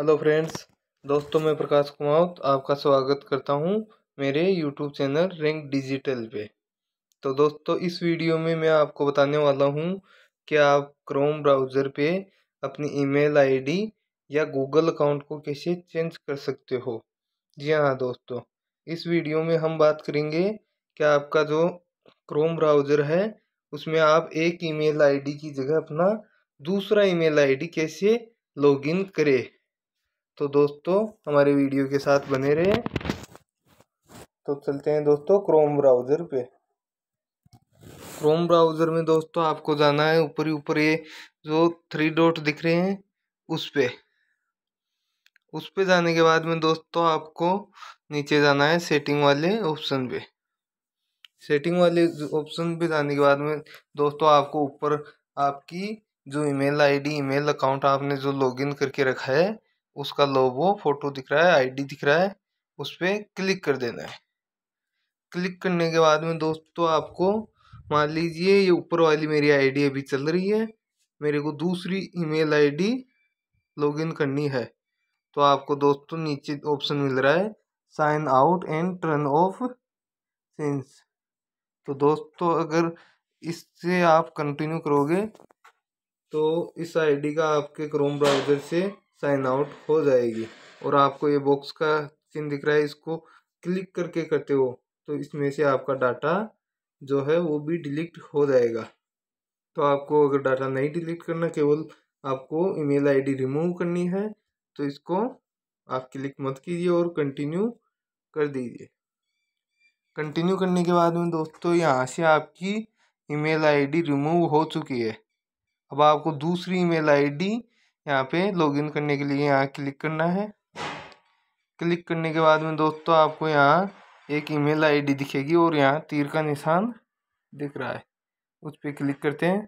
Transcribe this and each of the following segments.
hello friends दोस्तों मैं प्रकाश कुमार आपका स्वागत करता हूं मेरे यूट्यूब चैनल रैंक डिजिटल पे तो दोस्तों इस वीडियो में मैं आपको बताने वाला हूं कि आप क्रोम ब्राउज़र पे अपनी ईमेल आईडी या गूगल अकाउंट को कैसे चेंज कर सकते हो जी हाँ दोस्तों इस वीडियो में हम बात करेंगे कि आपका जो क्रोम ब्राउज़र है उसमें आप एक ई मेल की जगह अपना दूसरा ई मेल कैसे लॉग करें तो दोस्तों हमारे वीडियो के साथ बने रहे तो चलते हैं दोस्तों क्रोम ब्राउज़र पे क्रोम ब्राउज़र में दोस्तों आपको जाना है ऊपर ही ऊपर ये जो थ्री डॉट दिख रहे हैं उस पे उस पे जाने के बाद में दोस्तों आपको नीचे जाना है सेटिंग वाले ऑप्शन पे सेटिंग वाले ऑप्शन पे जाने के बाद में दोस्तों आपको ऊपर आपकी जो ईमेल आईडी ईमेल अकाउंट आपने जो लॉगिन करके रखा है उसका लोगो फोटो दिख रहा है आईडी दिख रहा है उस पर क्लिक कर देना है क्लिक करने के बाद में दोस्तों आपको मान लीजिए ये ऊपर वाली मेरी आईडी अभी चल रही है मेरे को दूसरी ईमेल आईडी लॉगिन करनी है तो आपको दोस्तों नीचे ऑप्शन मिल रहा है sign out and turn off sync तो दोस्तों अगर इससे आप कंटिन्यू करोगे तो इस आईडी का आपके क्रोम ब्राउज़र से साइन आउट हो जाएगी और आपको ये बॉक्स का चिन्ह दिख रहा है इसको क्लिक करके करते हो तो इसमें से आपका डाटा जो है वो भी डिलीट हो जाएगा तो आपको अगर डाटा नहीं डिलीट करना केवल आपको ईमेल आईडी रिमूव करनी है तो इसको आप क्लिक मत कीजिए और कंटिन्यू कर दीजिए कंटिन्यू करने के बाद में दोस्तों यहाँ से आपकी ईमेल आईडी रिमूव हो चुकी है अब आपको दूसरी ईमेल आईडी यहाँ पे लॉगिन करने के लिए यहाँ क्लिक करना है क्लिक करने के बाद में दोस्तों आपको यहाँ एक ईमेल आईडी दिखेगी और यहाँ तीर का निशान दिख रहा है उस पर क्लिक करते हैं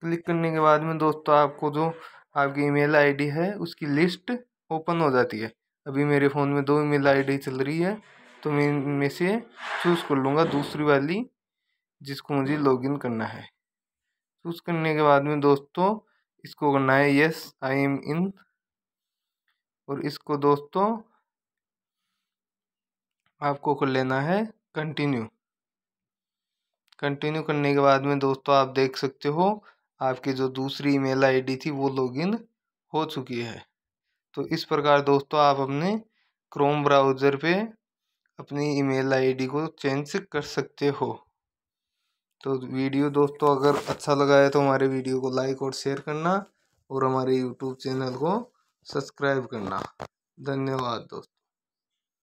क्लिक करने के बाद में दोस्तों आपको जो आपकी ईमेल आईडी है उसकी लिस्ट ओपन हो जाती है अभी मेरे फ़ोन में दो ईमेल आईडी चल रही है तो मैं इनमें से चूज़ कर लूँगा दूसरी वाली जिसको मुझे लॉगिन करना है चूज़ करने के बाद में दोस्तों इसको करना है यस आई एम इन और इसको दोस्तों आपको कर लेना है कंटिन्यू कंटिन्यू करने के बाद में दोस्तों आप देख सकते हो आपकी जो दूसरी ईमेल आईडी थी वो लॉगिन हो चुकी है तो इस प्रकार दोस्तों आप अपने क्रोम ब्राउज़र पे अपनी ईमेल आईडी को चेंज कर सकते हो तो वीडियो दोस्तों अगर अच्छा लगा है तो हमारे वीडियो को लाइक और शेयर करना और हमारे यूट्यूब चैनल को सब्सक्राइब करना धन्यवाद दोस्तों